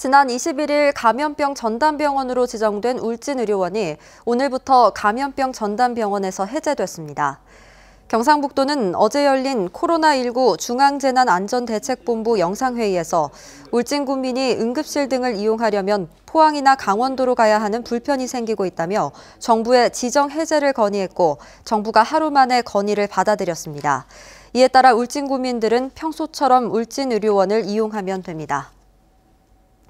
지난 21일 감염병 전담병원으로 지정된 울진의료원이 오늘부터 감염병 전담병원에서 해제됐습니다. 경상북도는 어제 열린 코로나19 중앙재난안전대책본부 영상회의에서 울진 군민이 응급실 등을 이용하려면 포항이나 강원도로 가야 하는 불편이 생기고 있다며 정부에 지정 해제를 건의했고 정부가 하루 만에 건의를 받아들였습니다. 이에 따라 울진 군민들은 평소처럼 울진의료원을 이용하면 됩니다.